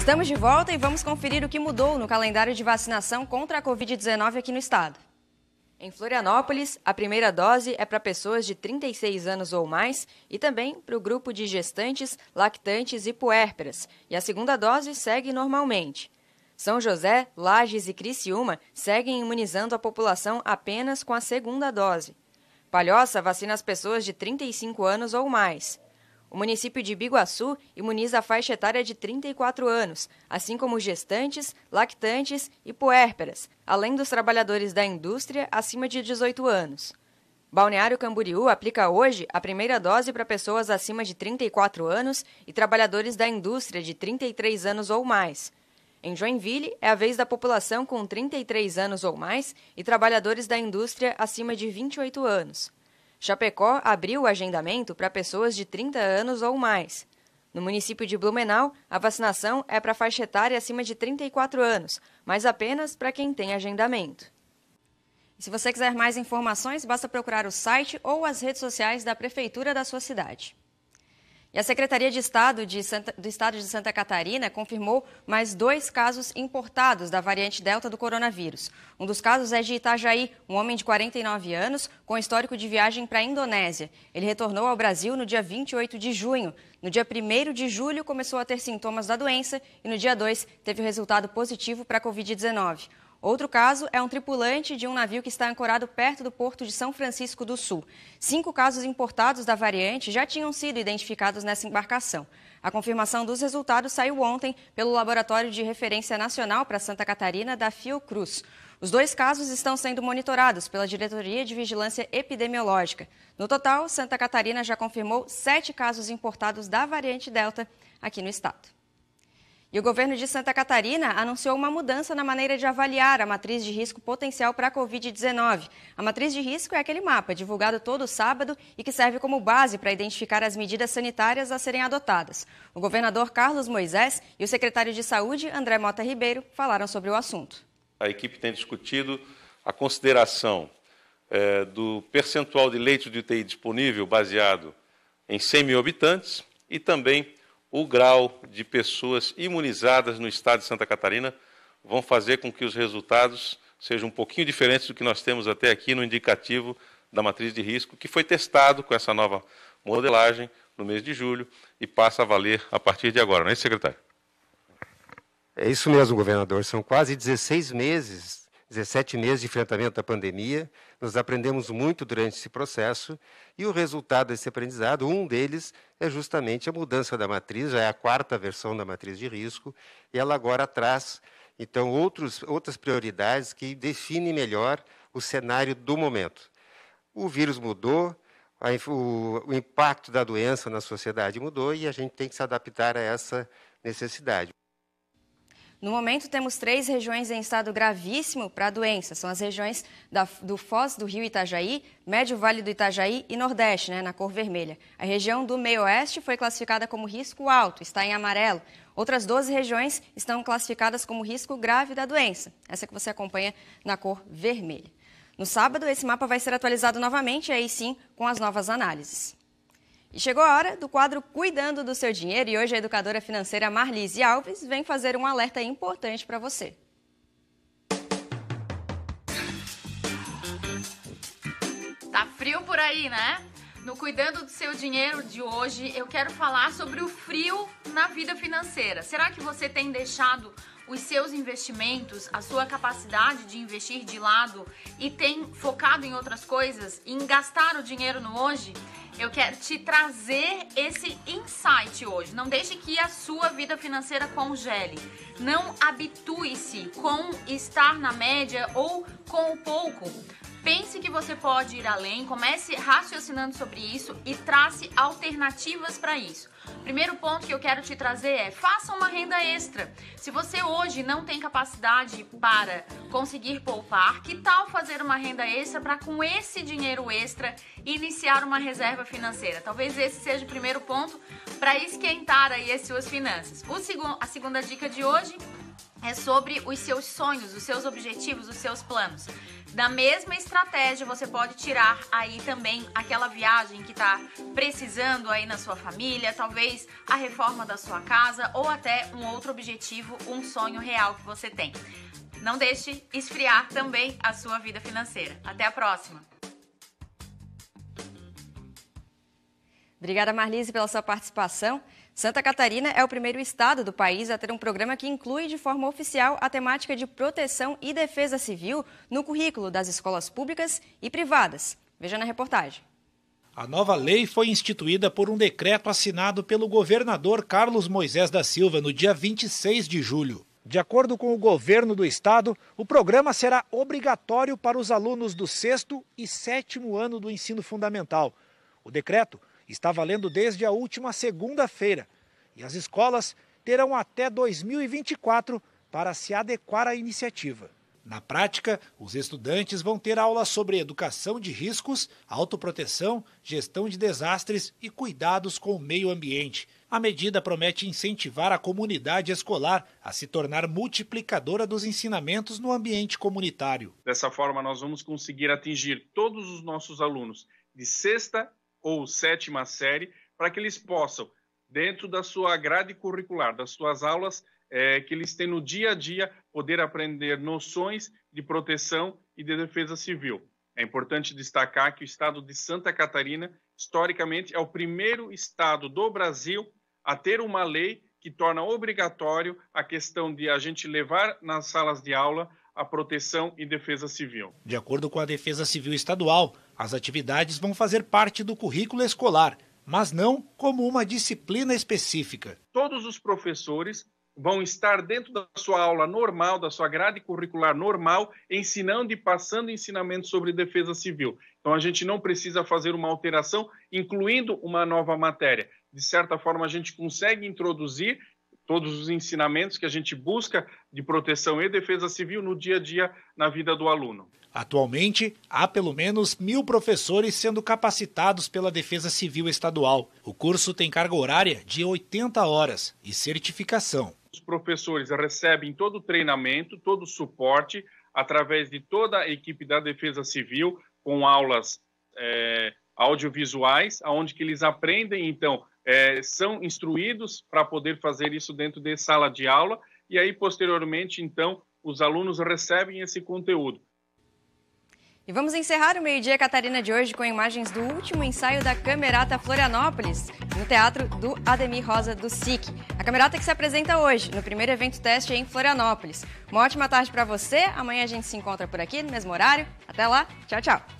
Estamos de volta e vamos conferir o que mudou no calendário de vacinação contra a Covid-19 aqui no estado. Em Florianópolis, a primeira dose é para pessoas de 36 anos ou mais e também para o grupo de gestantes, lactantes e puérperas. E a segunda dose segue normalmente. São José, Lages e Criciúma seguem imunizando a população apenas com a segunda dose. Palhoça vacina as pessoas de 35 anos ou mais. O município de Biguaçu imuniza a faixa etária de 34 anos, assim como gestantes, lactantes e puérperas, além dos trabalhadores da indústria acima de 18 anos. Balneário Camboriú aplica hoje a primeira dose para pessoas acima de 34 anos e trabalhadores da indústria de 33 anos ou mais. Em Joinville, é a vez da população com 33 anos ou mais e trabalhadores da indústria acima de 28 anos. Chapecó abriu o agendamento para pessoas de 30 anos ou mais. No município de Blumenau, a vacinação é para faixa etária acima de 34 anos, mas apenas para quem tem agendamento. E se você quiser mais informações, basta procurar o site ou as redes sociais da prefeitura da sua cidade. E a Secretaria de Estado de Santa, do Estado de Santa Catarina confirmou mais dois casos importados da variante Delta do coronavírus. Um dos casos é de Itajaí, um homem de 49 anos com histórico de viagem para a Indonésia. Ele retornou ao Brasil no dia 28 de junho. No dia 1 de julho, começou a ter sintomas da doença e no dia 2 teve resultado positivo para a Covid-19. Outro caso é um tripulante de um navio que está ancorado perto do porto de São Francisco do Sul. Cinco casos importados da variante já tinham sido identificados nessa embarcação. A confirmação dos resultados saiu ontem pelo Laboratório de Referência Nacional para Santa Catarina da Fiocruz. Os dois casos estão sendo monitorados pela Diretoria de Vigilância Epidemiológica. No total, Santa Catarina já confirmou sete casos importados da variante Delta aqui no estado. E o governo de Santa Catarina anunciou uma mudança na maneira de avaliar a matriz de risco potencial para a Covid-19. A matriz de risco é aquele mapa divulgado todo sábado e que serve como base para identificar as medidas sanitárias a serem adotadas. O governador Carlos Moisés e o secretário de Saúde, André Mota Ribeiro, falaram sobre o assunto. A equipe tem discutido a consideração é, do percentual de leitos de UTI disponível baseado em 100 mil habitantes e também o grau de pessoas imunizadas no estado de Santa Catarina vão fazer com que os resultados sejam um pouquinho diferentes do que nós temos até aqui no indicativo da matriz de risco, que foi testado com essa nova modelagem no mês de julho e passa a valer a partir de agora, não é, secretário? É isso mesmo, governador. São quase 16 meses 17 meses de enfrentamento da pandemia, nós aprendemos muito durante esse processo e o resultado desse aprendizado, um deles é justamente a mudança da matriz, já é a quarta versão da matriz de risco, e ela agora traz, então, outros, outras prioridades que definem melhor o cenário do momento. O vírus mudou, a, o, o impacto da doença na sociedade mudou e a gente tem que se adaptar a essa necessidade. No momento, temos três regiões em estado gravíssimo para a doença. São as regiões da, do Foz do Rio Itajaí, Médio Vale do Itajaí e Nordeste, né, na cor vermelha. A região do meio-oeste foi classificada como risco alto, está em amarelo. Outras 12 regiões estão classificadas como risco grave da doença, essa que você acompanha na cor vermelha. No sábado, esse mapa vai ser atualizado novamente, aí sim, com as novas análises. E chegou a hora do quadro Cuidando do Seu Dinheiro e hoje a educadora financeira Marlise Alves vem fazer um alerta importante para você. Tá frio por aí, né? No Cuidando do Seu Dinheiro de hoje, eu quero falar sobre o frio na vida financeira. Será que você tem deixado os seus investimentos, a sua capacidade de investir de lado e tem focado em outras coisas, em gastar o dinheiro no hoje? Eu quero te trazer esse insight hoje. Não deixe que a sua vida financeira congele. Não habitue-se com estar na média ou com o pouco. Pense que você pode ir além, comece raciocinando sobre isso e trace alternativas para isso. Primeiro ponto que eu quero te trazer é: faça uma renda extra. Se você hoje não tem capacidade para conseguir poupar, que tal fazer uma renda extra para com esse dinheiro extra iniciar uma reserva financeira? Talvez esse seja o primeiro ponto para esquentar aí as suas finanças. O segundo, a segunda dica de hoje é sobre os seus sonhos, os seus objetivos, os seus planos. Da mesma estratégia, você pode tirar aí também aquela viagem que está precisando aí na sua família, talvez a reforma da sua casa ou até um outro objetivo, um sonho real que você tem. Não deixe esfriar também a sua vida financeira. Até a próxima! Obrigada, Marlise, pela sua participação. Santa Catarina é o primeiro estado do país a ter um programa que inclui de forma oficial a temática de proteção e defesa civil no currículo das escolas públicas e privadas. Veja na reportagem. A nova lei foi instituída por um decreto assinado pelo governador Carlos Moisés da Silva no dia 26 de julho. De acordo com o governo do estado, o programa será obrigatório para os alunos do sexto e sétimo ano do ensino fundamental. O decreto está valendo desde a última segunda-feira e as escolas terão até 2024 para se adequar à iniciativa. Na prática, os estudantes vão ter aulas sobre educação de riscos, autoproteção, gestão de desastres e cuidados com o meio ambiente. A medida promete incentivar a comunidade escolar a se tornar multiplicadora dos ensinamentos no ambiente comunitário. Dessa forma, nós vamos conseguir atingir todos os nossos alunos de sexta ou sétima série, para que eles possam, dentro da sua grade curricular, das suas aulas, é, que eles têm no dia a dia, poder aprender noções de proteção e de defesa civil. É importante destacar que o estado de Santa Catarina, historicamente, é o primeiro estado do Brasil a ter uma lei que torna obrigatório a questão de a gente levar nas salas de aula a proteção e defesa civil. De acordo com a Defesa Civil Estadual, as atividades vão fazer parte do currículo escolar, mas não como uma disciplina específica. Todos os professores vão estar dentro da sua aula normal, da sua grade curricular normal, ensinando e passando ensinamento sobre defesa civil. Então a gente não precisa fazer uma alteração, incluindo uma nova matéria. De certa forma, a gente consegue introduzir todos os ensinamentos que a gente busca de proteção e defesa civil no dia a dia na vida do aluno. Atualmente, há pelo menos mil professores sendo capacitados pela Defesa Civil Estadual. O curso tem carga horária de 80 horas e certificação. Os professores recebem todo o treinamento, todo o suporte, através de toda a equipe da Defesa Civil, com aulas é, audiovisuais, onde que eles aprendem, então, é, são instruídos para poder fazer isso dentro de sala de aula, e aí, posteriormente, então, os alunos recebem esse conteúdo. E vamos encerrar o meio-dia Catarina de hoje com imagens do último ensaio da Camerata Florianópolis, no Teatro do Ademir Rosa do SIC. A Camerata que se apresenta hoje, no primeiro evento teste em Florianópolis. Uma ótima tarde para você, amanhã a gente se encontra por aqui, no mesmo horário. Até lá, tchau, tchau!